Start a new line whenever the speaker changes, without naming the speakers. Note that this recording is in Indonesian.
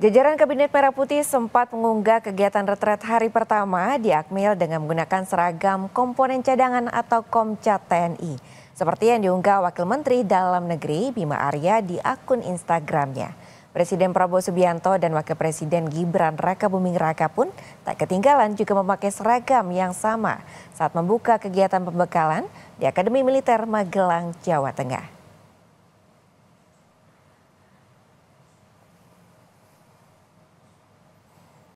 Jajaran Kabinet Merah Putih sempat mengunggah kegiatan retret hari pertama di Akmil dengan menggunakan seragam komponen cadangan atau komcat TNI. Seperti yang diunggah Wakil Menteri Dalam Negeri Bima Arya di akun Instagramnya. Presiden Prabowo Subianto dan Wakil Presiden Gibran Raka Buming Raka pun tak ketinggalan juga memakai seragam yang sama saat membuka kegiatan pembekalan di Akademi Militer Magelang, Jawa Tengah.